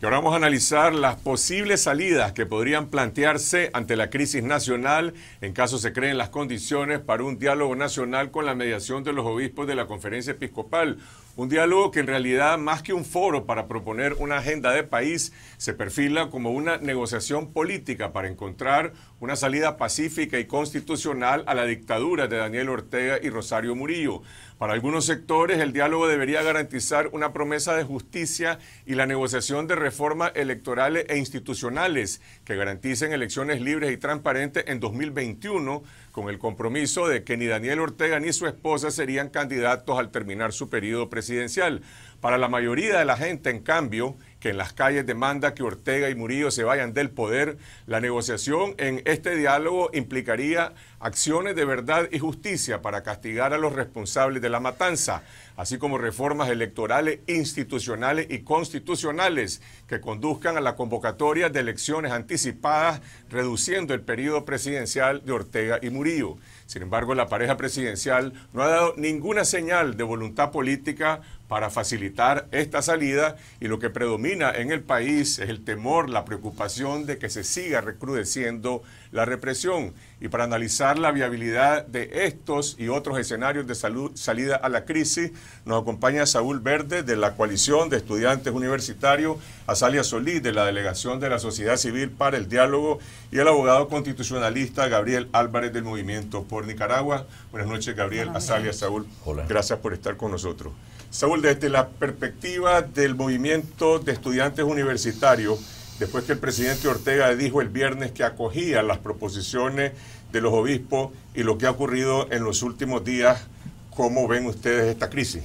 Y ahora vamos a analizar las posibles salidas que podrían plantearse ante la crisis nacional en caso se creen las condiciones para un diálogo nacional con la mediación de los obispos de la conferencia episcopal. Un diálogo que en realidad, más que un foro para proponer una agenda de país, se perfila como una negociación política para encontrar una salida pacífica y constitucional a la dictadura de Daniel Ortega y Rosario Murillo. Para algunos sectores, el diálogo debería garantizar una promesa de justicia y la negociación de reformas electorales e institucionales que garanticen elecciones libres y transparentes en 2021, con el compromiso de que ni Daniel Ortega ni su esposa serían candidatos al terminar su periodo presidencial. Para la mayoría de la gente, en cambio, que en las calles demanda que Ortega y Murillo se vayan del poder. La negociación en este diálogo implicaría acciones de verdad y justicia para castigar a los responsables de la matanza, así como reformas electorales institucionales y constitucionales que conduzcan a la convocatoria de elecciones anticipadas, reduciendo el periodo presidencial de Ortega y Murillo. Sin embargo, la pareja presidencial no ha dado ninguna señal de voluntad política para facilitar esta salida y lo que predomina en el país es el temor, la preocupación de que se siga recrudeciendo la represión y para analizar la viabilidad de estos y otros escenarios de salud, salida a la crisis, nos acompaña Saúl Verde de la coalición de estudiantes universitarios, Azalia Solís de la delegación de la sociedad civil para el diálogo y el abogado constitucionalista Gabriel Álvarez del Movimiento por Nicaragua. Buenas noches Gabriel, Azalia, Saúl. Hola. Gracias por estar con nosotros. Saúl, desde la perspectiva del movimiento de estudiantes universitarios, después que el presidente Ortega dijo el viernes que acogía las proposiciones de los obispos y lo que ha ocurrido en los últimos días, ¿cómo ven ustedes esta crisis?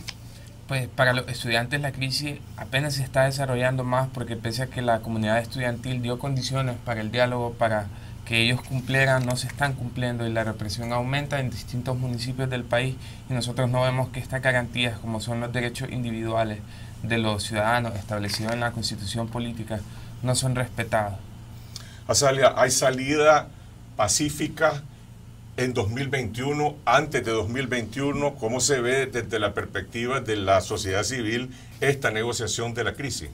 Pues para los estudiantes la crisis apenas se está desarrollando más porque pese a que la comunidad estudiantil dio condiciones para el diálogo, para que ellos cumplieran, no se están cumpliendo y la represión aumenta en distintos municipios del país y nosotros no vemos que estas garantías como son los derechos individuales de los ciudadanos establecidos en la constitución política no son respetados. Hay salida pacífica en 2021, antes de 2021, ¿cómo se ve desde la perspectiva de la sociedad civil esta negociación de la crisis?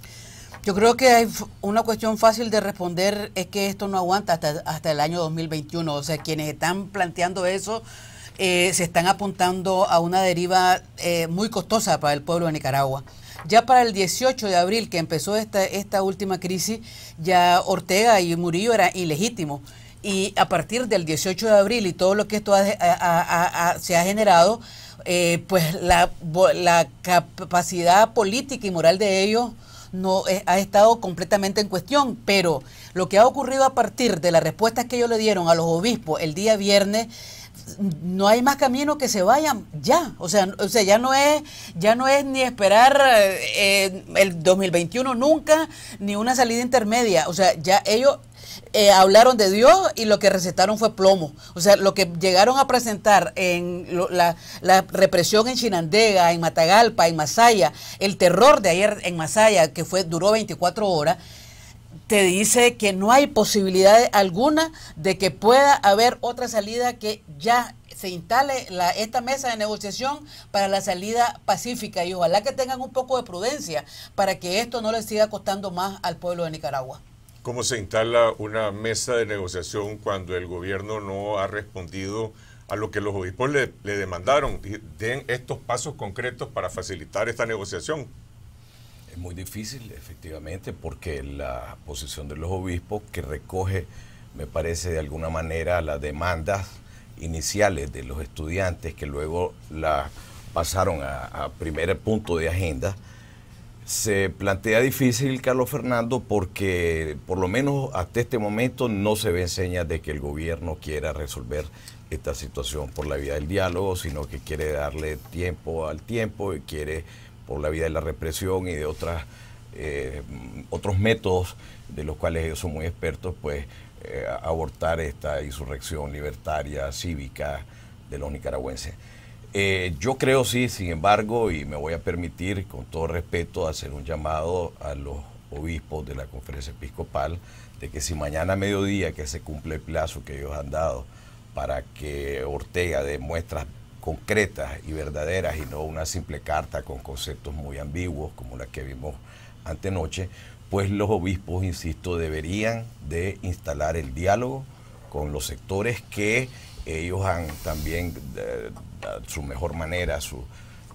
Yo creo que hay una cuestión fácil de responder es que esto no aguanta hasta, hasta el año 2021. O sea, quienes están planteando eso eh, se están apuntando a una deriva eh, muy costosa para el pueblo de Nicaragua. Ya para el 18 de abril, que empezó esta, esta última crisis, ya Ortega y Murillo era ilegítimo Y a partir del 18 de abril y todo lo que esto se ha generado, eh, pues la, capacidad política y moral de ellos no eh, ha estado completamente en cuestión, pero lo que ha ocurrido a partir de las respuestas que ellos le dieron a los obispos el día viernes no hay más camino que se vayan ya. O sea, o sea ya, no es, ya no es ni esperar eh, el 2021 nunca, ni una salida intermedia. O sea, ya ellos eh, hablaron de Dios y lo que recetaron fue plomo. O sea, lo que llegaron a presentar en la, la, represión en Chinandega, en Matagalpa, en Masaya, el terror de ayer en Masaya, que fue duró 24 horas te dice que no hay posibilidad alguna de que pueda haber otra salida que ya se instale la, esta mesa de negociación para la salida pacífica y ojalá que tengan un poco de prudencia para que esto no les siga costando más al pueblo de Nicaragua. ¿Cómo se instala una mesa de negociación cuando el gobierno no ha respondido a lo que los obispos le, le demandaron? Den estos pasos concretos para facilitar esta negociación. Es muy difícil, efectivamente, porque la posición de los obispos que recoge, me parece, de alguna manera las demandas iniciales de los estudiantes que luego las pasaron a, primer punto de agenda, se plantea difícil, Carlos Fernando, porque por lo menos hasta este momento no se ve señas de que el gobierno quiera resolver esta situación por la vía del diálogo, sino que quiere darle tiempo al tiempo y quiere por la vida de la represión y de otras, eh, otros métodos de los cuales ellos son muy expertos, pues eh, abortar esta insurrección libertaria, cívica de los nicaragüenses. Eh, yo creo sí, sin embargo, y me voy a permitir con todo respeto hacer un llamado a los obispos de la conferencia episcopal de que si mañana a mediodía que se cumple el plazo que ellos han dado para que Ortega dé muestras concretas y verdaderas y no una simple carta con conceptos muy ambiguos como la que vimos antenoche, pues los obispos, insisto, deberían de instalar el diálogo con los sectores que ellos han también, de, eh, su mejor manera, su,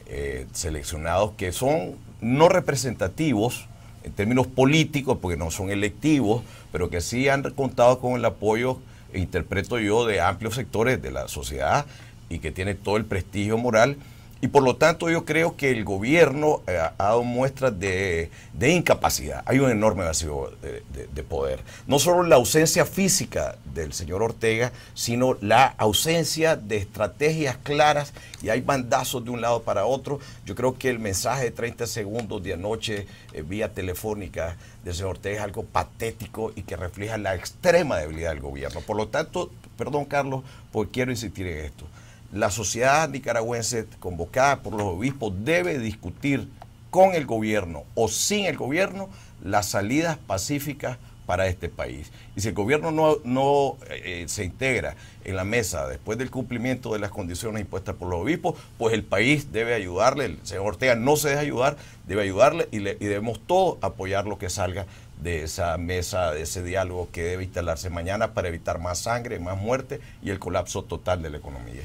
eh, seleccionados que son no representativos en términos políticos, porque no son electivos, pero que sí han contado con el apoyo, e interpreto yo, de amplios sectores de la sociedad y que tiene todo el prestigio moral. Y por lo tanto yo creo que el gobierno eh, ha dado muestras de, incapacidad. Hay un enorme vacío de, poder. No solo la ausencia física del señor Ortega, sino la ausencia de estrategias claras y hay bandazos de un lado para otro. Yo creo que el mensaje de 30 segundos de anoche eh, vía telefónica del señor Ortega es algo patético y que refleja la extrema debilidad del gobierno. Por lo tanto, perdón Carlos, porque quiero insistir en esto la sociedad nicaragüense convocada por los obispos debe discutir con el gobierno o sin el gobierno las salidas pacíficas para este país. Y si el gobierno no, eh, eh, se integra en la mesa después del cumplimiento de las condiciones impuestas por los obispos, pues el país debe ayudarle, el señor Ortega no se deja ayudar, debe ayudarle y, le, y debemos todos apoyar lo que salga de esa mesa, de ese diálogo que debe instalarse mañana para evitar más sangre, más muerte y el colapso total de la economía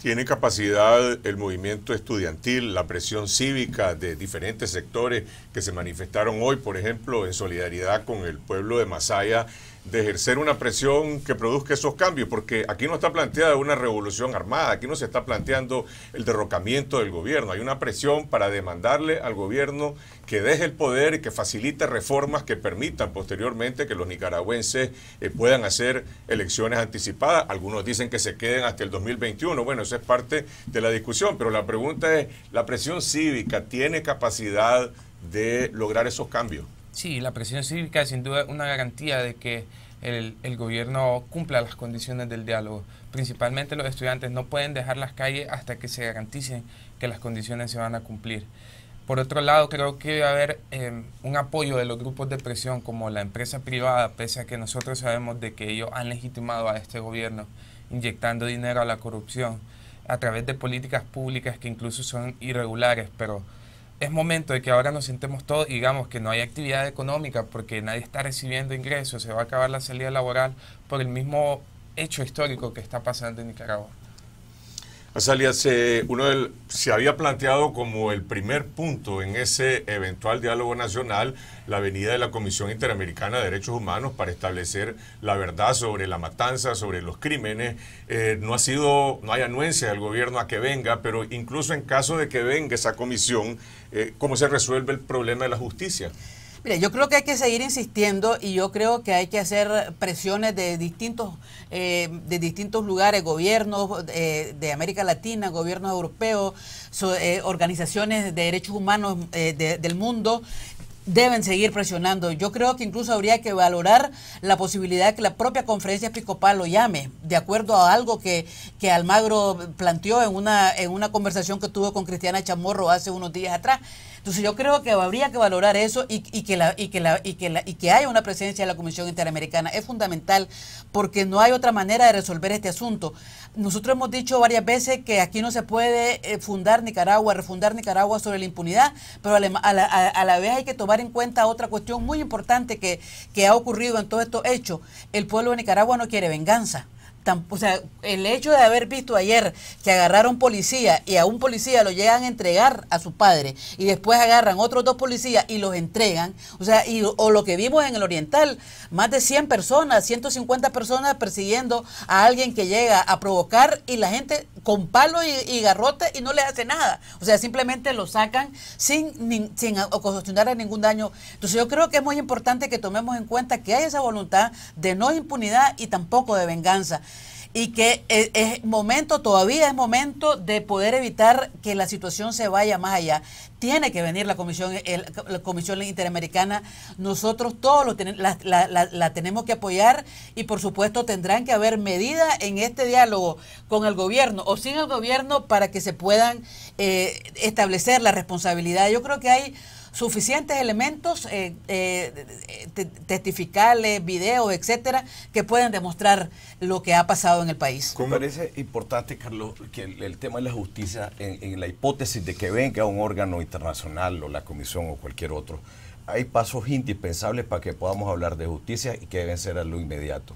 tiene capacidad el movimiento estudiantil, la presión cívica de diferentes sectores que se manifestaron hoy, por ejemplo, en solidaridad con el pueblo de Masaya de ejercer una presión que produzca esos cambios, porque aquí no está planteada una revolución armada, aquí no se está planteando el derrocamiento del gobierno, hay una presión para demandarle al gobierno que deje el poder y que facilite reformas que permitan posteriormente que los nicaragüenses eh, puedan hacer elecciones anticipadas. Algunos dicen que se queden hasta el 2021, bueno, eso es parte de la discusión, pero la pregunta es, ¿la presión cívica tiene capacidad de lograr esos cambios? Sí, la presión cívica es sin duda una garantía de que el, gobierno cumpla las condiciones del diálogo. Principalmente los estudiantes no pueden dejar las calles hasta que se garanticen que las condiciones se van a cumplir. Por otro lado, creo que debe haber em, un apoyo de los grupos de presión como la empresa privada, pese a que nosotros sabemos de que ellos han legitimado a este gobierno inyectando dinero a la corrupción a través de políticas públicas que incluso son irregulares, pero es momento de que ahora nos sentemos todos y digamos que no hay actividad económica porque nadie está recibiendo ingresos, se va a acabar la salida laboral por el mismo hecho histórico que está pasando en Nicaragua. Azalia, se, uno se había planteado como el primer punto en ese eventual diálogo nacional la venida de la Comisión Interamericana de Derechos Humanos para establecer la verdad sobre la matanza, sobre los crímenes. Eh, no ha sido, no hay anuencia del gobierno a que venga, pero incluso en caso de que venga esa comisión, eh, ¿cómo se resuelve el problema de la justicia? Mire, yo creo que hay que seguir insistiendo y yo creo que hay que hacer presiones de distintos, eh, de distintos lugares, gobiernos eh, de América Latina, gobiernos europeos, eh, organizaciones de derechos humanos del mundo, deben seguir presionando. Yo creo que incluso habría que valorar la posibilidad de que la propia conferencia episcopal lo llame, de acuerdo a algo que, que Almagro planteó en una, en una conversación que tuvo con Cristiana Chamorro hace unos días atrás. Entonces yo creo que habría que valorar eso y, que, y, que, y, que y que haya una presencia de la Comisión Interamericana. Es fundamental porque no hay otra manera de resolver este asunto. Nosotros hemos dicho varias veces que aquí no se puede eh, fundar Nicaragua, refundar Nicaragua sobre la impunidad, pero a la, vez hay que tomar en cuenta otra cuestión muy importante que, que ha ocurrido en todo esto hecho. El pueblo de Nicaragua no quiere venganza o sea, el hecho de haber visto ayer que agarraron policía y a un policía lo llegan a entregar a su padre y después agarran otros dos policías y los entregan, o sea, y, o lo que vimos en el Oriental, más de 100 personas, 150 personas persiguiendo a alguien que llega a provocar y la gente con palo y, y garrote y no le hace nada, o sea, simplemente lo sacan sin, sin ningún daño. Entonces yo creo que es muy importante que tomemos en cuenta que hay esa voluntad de no impunidad y tampoco de venganza y que e, es, momento, todavía es momento de poder evitar que la situación se vaya más allá. Tiene que venir la Comisión, la comisión Interamericana, nosotros todos lo la, tenemos que apoyar y por supuesto tendrán que haber medidas en este diálogo con el gobierno o sin el gobierno para que se puedan eh, establecer la responsabilidad. Yo creo que hay suficientes elementos eh, eh, testificales, videos, etcétera, que puedan demostrar lo que ha pasado en el país. Me parece importante, Carlos, que el, tema de la justicia, en, la hipótesis de que venga un órgano internacional o la comisión o cualquier otro, hay pasos indispensables para que podamos hablar de justicia y que deben ser a lo inmediato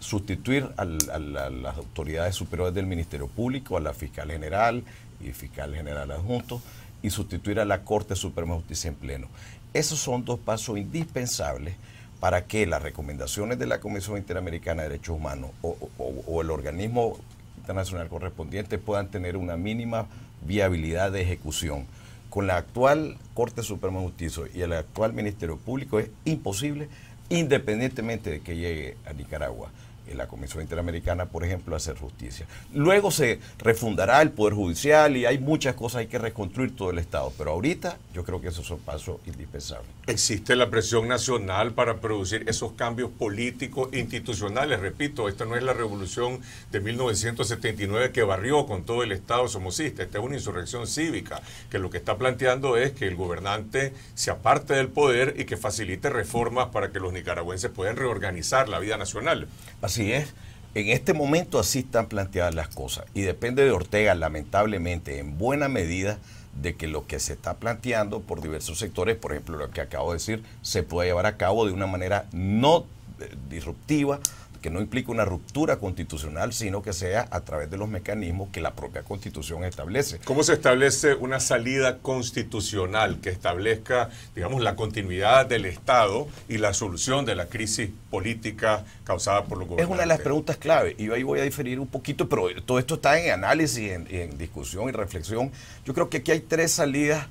sustituir a las autoridades superiores del Ministerio Público, a la fiscal general y fiscal general adjunto, y sustituir a la Corte Suprema de Justicia en pleno. Esos son dos pasos indispensables para que las recomendaciones de la Comisión Interamericana de Derechos Humanos o, el organismo internacional correspondiente puedan tener una mínima viabilidad de ejecución. Con la actual Corte Suprema de Justicia y el actual Ministerio Público es imposible, independientemente de que llegue a Nicaragua en la Comisión Interamericana, por ejemplo, hacer justicia. Luego se refundará el Poder Judicial y hay muchas cosas, hay que reconstruir todo el Estado, pero ahorita yo creo que esos son pasos indispensables. Existe la presión nacional para producir esos cambios políticos institucionales, repito, esta no es la revolución de 1979 que barrió con todo el Estado somocista, esta es una insurrección cívica, que lo que está planteando es que el gobernante se aparte del poder y que facilite reformas para que los nicaragüenses puedan reorganizar la vida nacional. Así es. En este momento así están planteadas las cosas y depende de Ortega, lamentablemente, en buena medida, de que lo que se está planteando por diversos sectores, por ejemplo lo que acabo de decir, se pueda llevar a cabo de una manera no eh, disruptiva, que no implique una ruptura constitucional, sino que sea a través de los mecanismos que la propia constitución establece. ¿Cómo se establece una salida constitucional que establezca, digamos, la continuidad del Estado y la solución de la crisis política causada por los gobiernos? Es una de las preguntas clave, y ahí voy a diferir un poquito, pero todo esto está en análisis, en, en discusión y reflexión. Yo creo que aquí hay tres salidas.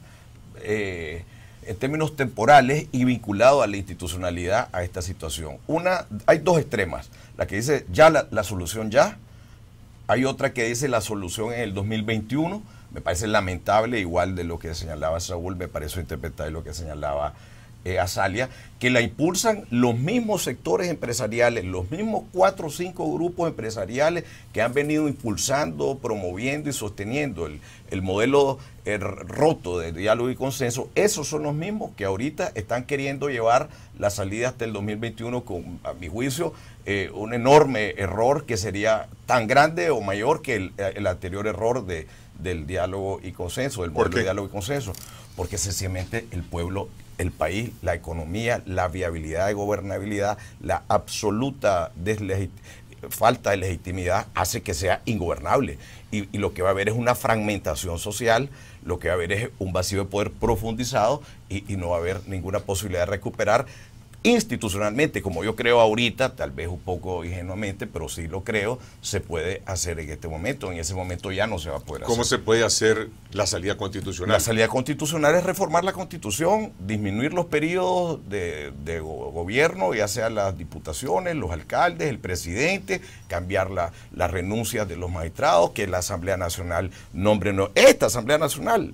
Eh, en términos temporales y vinculado a la institucionalidad a esta situación. Una, hay dos extremas, la que dice ya la, solución ya, hay otra que dice la solución en el 2021, me parece lamentable, igual de lo que señalaba Saúl, me parece interpretar lo que señalaba eh, Asalia, que la impulsan los mismos sectores empresariales, los mismos cuatro o cinco grupos empresariales que han venido impulsando, promoviendo y sosteniendo el, modelo eh, roto de diálogo y consenso. Esos son los mismos que ahorita están queriendo llevar la salida hasta el 2021 con, a mi juicio, eh, un enorme error que sería tan grande o mayor que el anterior error de del diálogo y consenso, del modelo diálogo y consenso, porque sencillamente el pueblo, el país, la economía, la viabilidad de gobernabilidad, la absoluta falta de legitimidad hace que sea ingobernable. Y, lo que va a haber es una fragmentación social, lo que va a haber es un vacío de poder profundizado y, y no va a haber ninguna posibilidad de recuperar institucionalmente, como yo creo ahorita, tal vez un poco ingenuamente, pero sí lo creo, se puede hacer en este momento. En ese momento ya no se va a poder hacer. ¿Cómo se puede hacer la salida constitucional? La salida constitucional es reformar la constitución, disminuir los periodos de, gobierno, ya sea las diputaciones, los alcaldes, el presidente, cambiar las renuncias de los magistrados, que la Asamblea Nacional nombre no. Esta Asamblea Nacional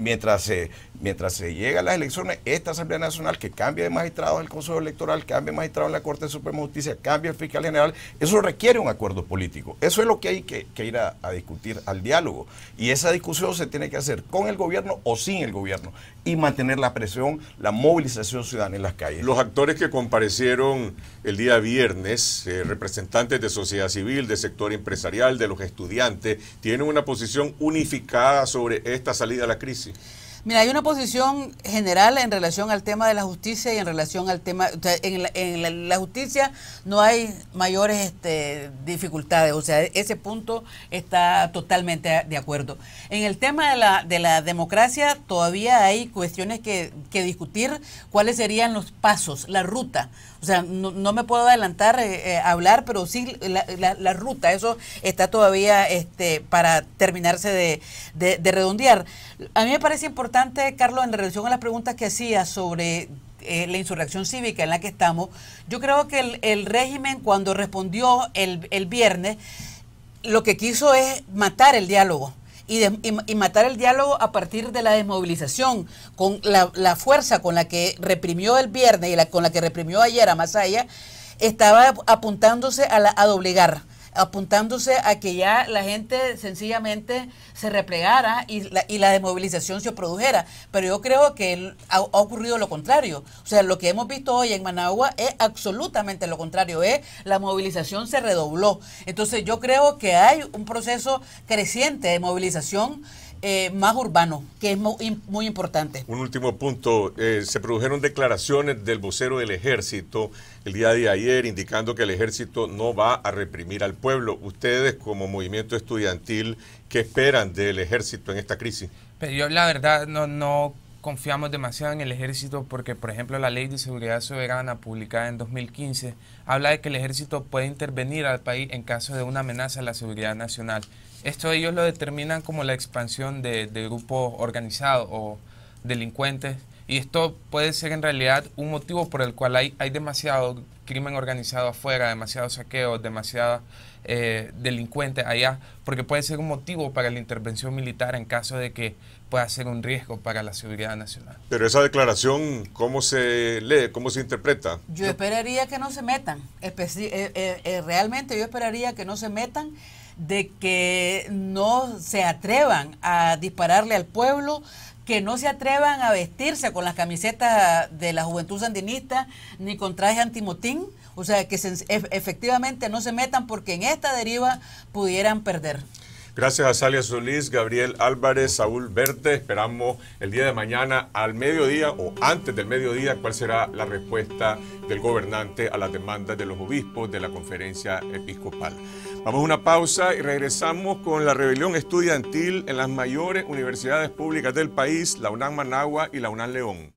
mientras se, mientras se llega a las elecciones, esta Asamblea Nacional que cambia de magistrados el Consejo Electoral, cambia de magistrado en la Corte Suprema de Justicia, cambia el fiscal general, eso requiere un acuerdo político. Eso es lo que hay que, ir a, discutir, al diálogo. Y esa discusión se tiene que hacer con el gobierno o sin el gobierno y mantener la presión, la movilización ciudadana en las calles. Los actores que comparecieron el día viernes, eh, representantes de sociedad civil, de sector empresarial, de los estudiantes, tienen una posición unificada sobre esta salida a la crisis. Mira, hay una posición general en relación al tema de la justicia y en relación al tema, en, la, justicia no hay mayores este, dificultades, o sea, ese punto está totalmente de acuerdo. En el tema de la, de la democracia todavía hay cuestiones que que discutir cuáles serían los pasos, la ruta. O sea, no, me puedo adelantar a eh, eh, hablar, pero sí la, ruta. Eso está todavía este, para terminarse de, redondear. A mí me parece importante, Carlos, en relación a las preguntas que hacía sobre eh, la insurrección cívica en la que estamos, yo creo que el, régimen cuando respondió el, viernes, lo que quiso es matar el diálogo y, matar el diálogo a partir de la desmovilización, con la, fuerza con la que reprimió el viernes y con la que reprimió ayer a Masaya, estaba apuntándose a, la, a doblegar apuntándose a que ya la gente sencillamente se replegara y la, y la desmovilización se produjera. Pero yo creo que ha, ocurrido lo contrario. O sea, lo que hemos visto hoy en Managua es absolutamente lo contrario, es ¿eh? la movilización se redobló. Entonces yo creo que hay un proceso creciente de movilización eh, más urbano, que es muy, muy importante. Un último punto, eh, se produjeron declaraciones del vocero del ejército el día de ayer indicando que el ejército no va a reprimir al pueblo. Ustedes como movimiento estudiantil, ¿qué esperan del ejército en esta crisis? Pero yo la verdad no, no confiamos demasiado en el ejército porque, por ejemplo, la ley de seguridad soberana publicada en 2015 habla de que el ejército puede intervenir al país en caso de una amenaza a la seguridad nacional. Esto ellos lo determinan como la expansión de, grupos organizados o delincuentes y esto puede ser en realidad un motivo por el cual hay, hay demasiado crimen organizado afuera, demasiado saqueo, demasiado delincuentes eh, delincuente allá, porque puede ser un motivo para la intervención militar en caso de que a ser un riesgo para la seguridad nacional. Pero esa declaración, ¿cómo se lee? ¿Cómo se interpreta? Yo esperaría que no se metan. Eh, eh, eh, realmente yo esperaría que no se metan de que no se atrevan a dispararle al pueblo, que no se atrevan a vestirse con las camisetas de la juventud sandinista ni con traje antimotín, o sea, que e- efectivamente no se metan porque en esta deriva pudieran perder. Gracias a Salia Solís, Gabriel Álvarez, Saúl Verde. Esperamos el día de mañana al mediodía o antes del mediodía cuál será la respuesta del gobernante a las demandas de los obispos de la conferencia episcopal. Vamos a una pausa y regresamos con la rebelión estudiantil en las mayores universidades públicas del país, la UNAM Managua y la UNAM León.